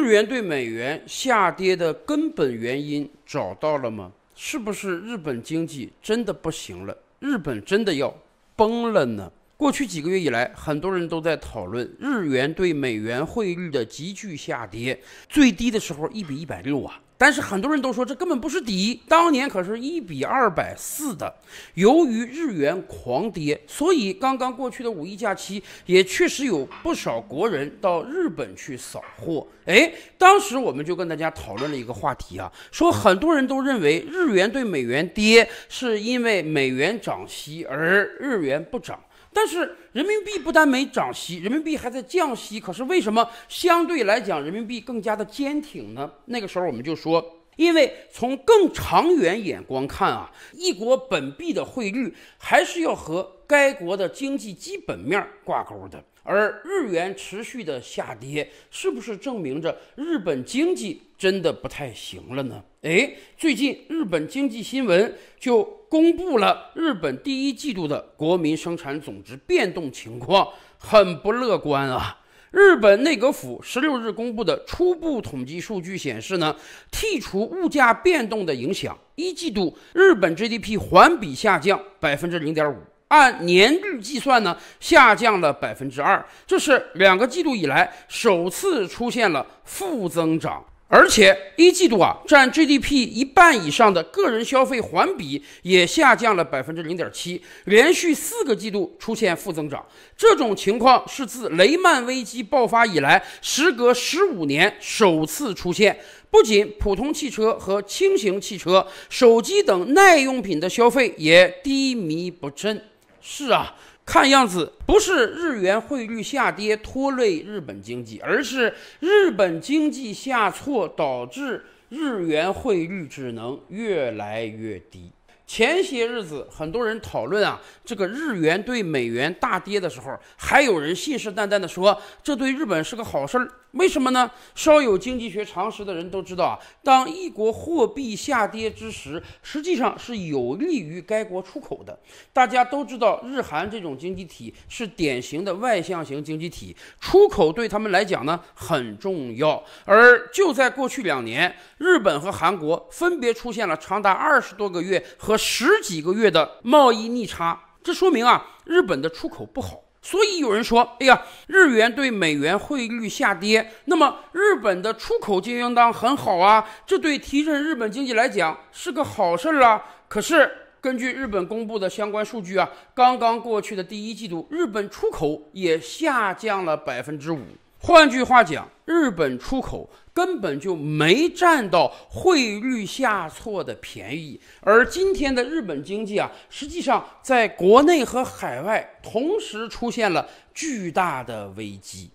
日元对美元下跌的根本原因找到了吗？是不是日本经济真的不行了？日本真的要崩了呢？过去几个月以来，很多人都在讨论日元对美元汇率的急剧下跌，最低的时候一比一百六啊。但是很多人都说这根本不是底，当年可是一比二百四的。由于日元狂跌，所以刚刚过去的五一假期也确实有不少国人到日本去扫货。哎，当时我们就跟大家讨论了一个话题啊，说很多人都认为日元对美元跌是因为美元涨息而日元不涨。但是人民币不但没涨息，人民币还在降息。可是为什么相对来讲人民币更加的坚挺呢？那个时候我们就说，因为从更长远眼光看啊，一国本币的汇率还是要和该国的经济基本面挂钩的。而日元持续的下跌，是不是证明着日本经济真的不太行了呢？哎，最近日本经济新闻就公布了日本第一季度的国民生产总值变动情况，很不乐观啊！日本内阁府十六日公布的初步统计数据显示呢，剔除物价变动的影响，一季度日本 GDP 环比下降百分之零点五。按年率计算呢，下降了百分之二，这是两个季度以来首次出现了负增长。而且一季度啊，占 GDP 一半以上的个人消费环比也下降了百分之零点七，连续四个季度出现负增长。这种情况是自雷曼危机爆发以来，时隔十五年首次出现。不仅普通汽车和轻型汽车、手机等耐用品的消费也低迷不振。是啊，看样子不是日元汇率下跌拖累日本经济，而是日本经济下挫导致日元汇率只能越来越低。前些日子，很多人讨论啊，这个日元对美元大跌的时候，还有人信誓旦旦的说，这对日本是个好事儿。为什么呢？稍有经济学常识的人都知道啊，当一国货币下跌之时，实际上是有利于该国出口的。大家都知道，日韩这种经济体是典型的外向型经济体，出口对他们来讲呢很重要。而就在过去两年，日本和韩国分别出现了长达二十多个月和十几个月的贸易逆差，这说明啊，日本的出口不好。所以有人说：“哎呀，日元对美元汇率下跌，那么日本的出口就应当很好啊，这对提振日本经济来讲是个好事儿啦。”可是，根据日本公布的相关数据啊，刚刚过去的第一季度，日本出口也下降了百分之五。换句话讲，日本出口。根本就没占到汇率下挫的便宜，而今天的日本经济啊，实际上在国内和海外同时出现了巨大的危机。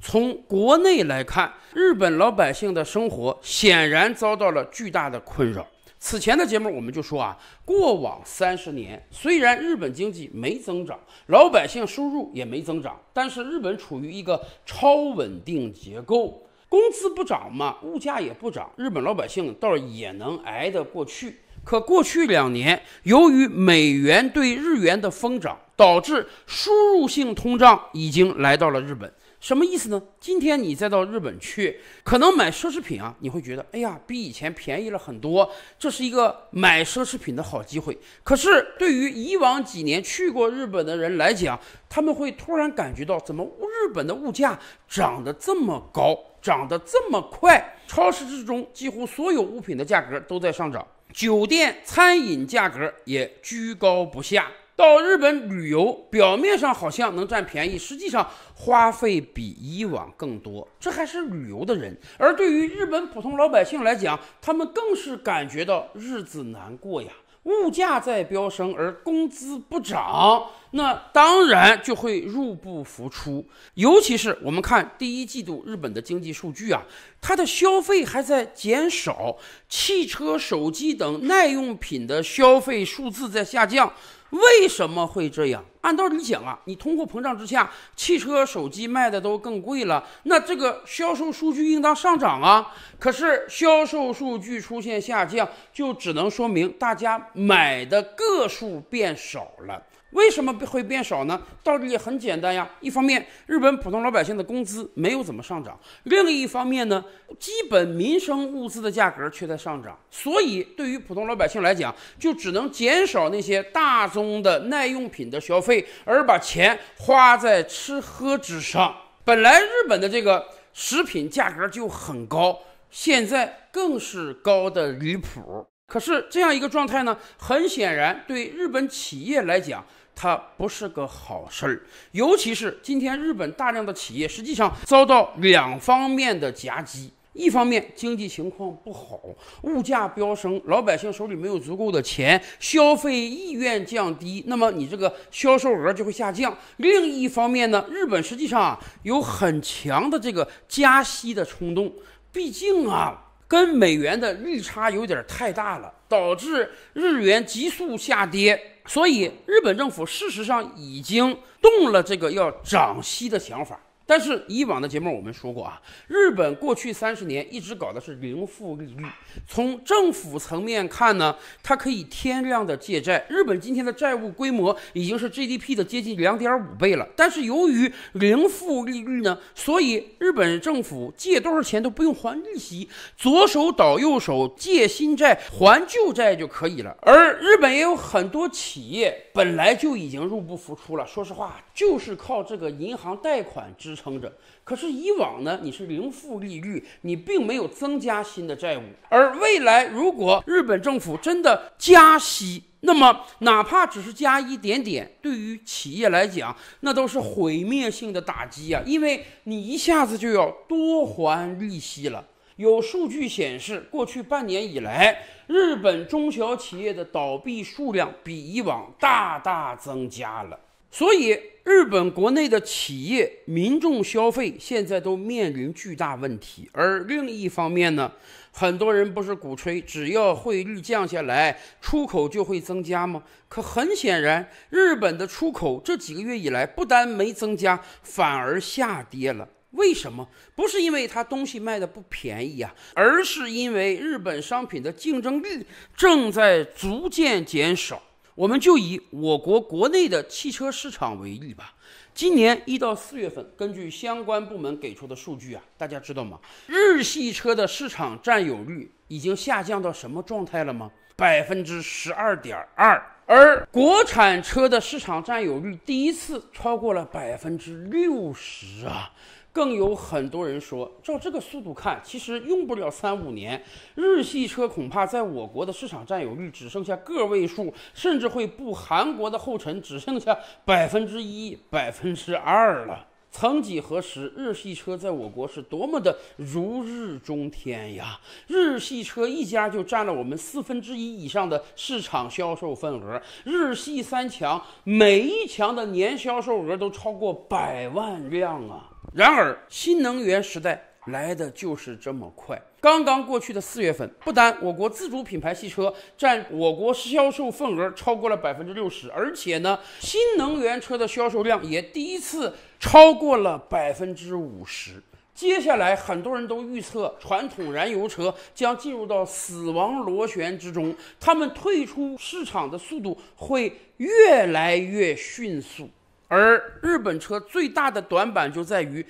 从国内来看，日本老百姓的生活显然遭到了巨大的困扰。此前的节目我们就说啊，过往三十年虽然日本经济没增长，老百姓收入也没增长，但是日本处于一个超稳定结构。工资不涨嘛，物价也不涨，日本老百姓倒也能挨得过去。可过去两年，由于美元对日元的疯涨，导致输入性通胀已经来到了日本。什么意思呢？今天你再到日本去，可能买奢侈品啊，你会觉得哎呀，比以前便宜了很多，这是一个买奢侈品的好机会。可是对于以往几年去过日本的人来讲，他们会突然感觉到，怎么日本的物价涨得这么高？涨得这么快，超市之中几乎所有物品的价格都在上涨，酒店、餐饮价格也居高不下。到日本旅游，表面上好像能占便宜，实际上花费比以往更多。这还是旅游的人，而对于日本普通老百姓来讲，他们更是感觉到日子难过呀，物价在飙升，而工资不涨。那当然就会入不敷出，尤其是我们看第一季度日本的经济数据啊，它的消费还在减少，汽车、手机等耐用品的消费数字在下降。为什么会这样？按道理讲啊，你通货膨胀之下，汽车、手机卖的都更贵了，那这个销售数据应当上涨啊。可是销售数据出现下降，就只能说明大家买的个数变少了。为什么会变少呢？道理也很简单呀。一方面，日本普通老百姓的工资没有怎么上涨；，另一方面呢，基本民生物资的价格却在上涨。所以，对于普通老百姓来讲，就只能减少那些大宗的耐用品的消费，而把钱花在吃喝之上。本来日本的这个食品价格就很高，现在更是高的离谱。可是这样一个状态呢，很显然对日本企业来讲，它不是个好事儿。尤其是今天，日本大量的企业实际上遭到两方面的夹击：一方面经济情况不好，物价飙升，老百姓手里没有足够的钱，消费意愿降低，那么你这个销售额就会下降；另一方面呢，日本实际上啊有很强的这个加息的冲动，毕竟啊。跟美元的利差有点太大了，导致日元急速下跌，所以日本政府事实上已经动了这个要涨息的想法。但是以往的节目我们说过啊，日本过去三十年一直搞的是零负利率。从政府层面看呢，它可以天量的借债。日本今天的债务规模已经是 GDP 的接近两点五倍了。但是由于零负利率呢，所以日本政府借多少钱都不用还利息，左手倒右手借新债还旧债就可以了。而日本也有很多企业本来就已经入不敷出了，说实话，就是靠这个银行贷款支。撑着，可是以往呢，你是零负利率，你并没有增加新的债务。而未来，如果日本政府真的加息，那么哪怕只是加一点点，对于企业来讲，那都是毁灭性的打击啊！因为你一下子就要多还利息了。有数据显示，过去半年以来，日本中小企业的倒闭数量比以往大大增加了。所以，日本国内的企业、民众消费现在都面临巨大问题。而另一方面呢，很多人不是鼓吹只要汇率降下来，出口就会增加吗？可很显然，日本的出口这几个月以来，不但没增加，反而下跌了。为什么？不是因为它东西卖的不便宜啊，而是因为日本商品的竞争力正在逐渐减少。我们就以我国国内的汽车市场为例吧。今年一到四月份，根据相关部门给出的数据啊，大家知道吗？日系车的市场占有率已经下降到什么状态了吗？百分之十二点二，而国产车的市场占有率第一次超过了百分之六十啊。更有很多人说，照这个速度看，其实用不了三五年，日系车恐怕在我国的市场占有率只剩下个位数，甚至会步韩国的后尘，只剩下百分之一、百分之二了。曾几何时，日系车在我国是多么的如日中天呀！日系车一家就占了我们四分之一以上的市场销售份额，日系三强每一强的年销售额都超过百万辆啊！然而，新能源时代来的就是这么快。刚刚过去的四月份，不单我国自主品牌汽车占我国销售份额超过了百分之六十，而且呢，新能源车的销售量也第一次超过了百分之五十。接下来，很多人都预测，传统燃油车将进入到死亡螺旋之中，他们退出市场的速度会越来越迅速。而日本车最大的短板就在于，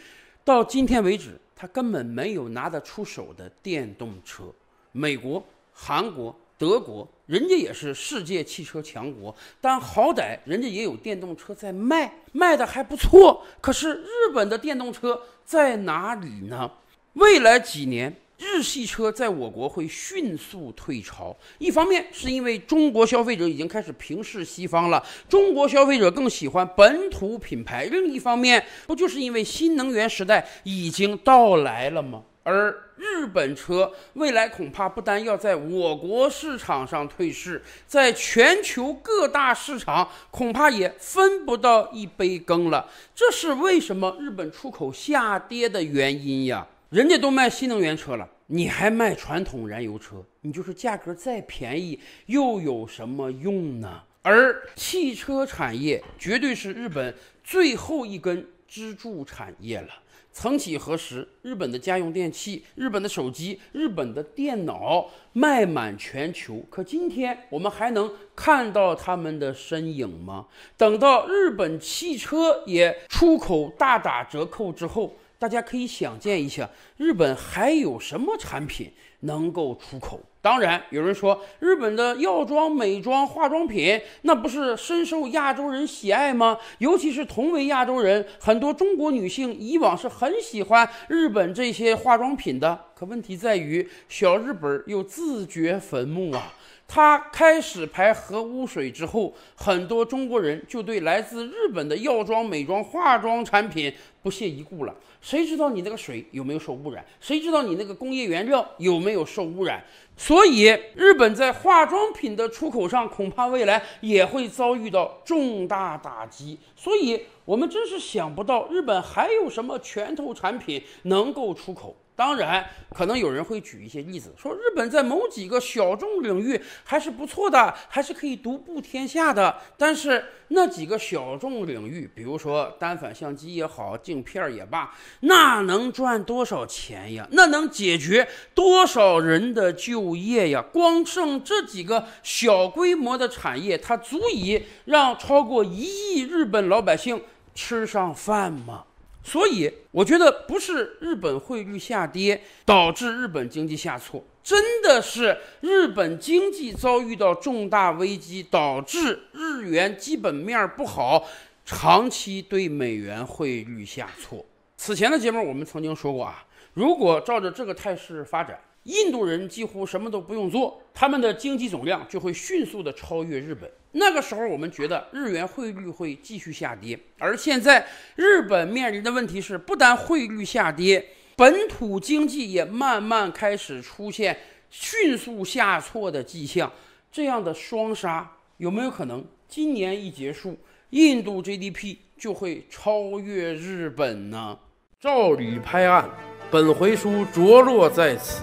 到今天为止，它根本没有拿得出手的电动车。美国、韩国、德国，人家也是世界汽车强国，但好歹人家也有电动车在卖，卖的还不错。可是日本的电动车在哪里呢？未来几年？日系车在我国会迅速退潮，一方面是因为中国消费者已经开始平视西方了，中国消费者更喜欢本土品牌；另一方面，不就是因为新能源时代已经到来了吗？而日本车未来恐怕不单要在我国市场上退市，在全球各大市场恐怕也分不到一杯羹了。这是为什么日本出口下跌的原因呀？人家都卖新能源车了，你还卖传统燃油车？你就是价格再便宜，又有什么用呢？而汽车产业绝对是日本最后一根支柱产业了。曾几何时，日本的家用电器、日本的手机、日本的电脑卖满全球。可今天我们还能看到他们的身影吗？等到日本汽车也出口大打折扣之后。大家可以想见一下，日本还有什么产品能够出口？当然，有人说日本的药妆、美妆化妆品，那不是深受亚洲人喜爱吗？尤其是同为亚洲人，很多中国女性以往是很喜欢日本这些化妆品的。可问题在于，小日本又自掘坟墓啊！他开始排核污水之后，很多中国人就对来自日本的药妆、美妆、化妆产品不屑一顾了。谁知道你那个水有没有受污染？谁知道你那个工业原料有没有受污染？所以，日本在化妆品的出口上，恐怕未来也会遭遇到重大打击。所以我们真是想不到，日本还有什么拳头产品能够出口。当然，可能有人会举一些例子，说日本在某几个小众领域还是不错的，还是可以独步天下的。但是那几个小众领域，比如说单反相机也好，镜片儿也罢，那能赚多少钱呀？那能解决多少人的就业呀？光剩这几个小规模的产业，它足以让超过一亿日本老百姓吃上饭吗？所以我觉得不是日本汇率下跌导致日本经济下挫，真的是日本经济遭遇到重大危机，导致日元基本面不好，长期对美元汇率下挫。此前的节目我们曾经说过啊，如果照着这个态势发展。印度人几乎什么都不用做，他们的经济总量就会迅速的超越日本。那个时候，我们觉得日元汇率会继续下跌。而现在，日本面临的问题是，不但汇率下跌，本土经济也慢慢开始出现迅速下挫的迹象。这样的双杀有没有可能？今年一结束，印度 GDP 就会超越日本呢？照理拍案，本回书着落在此。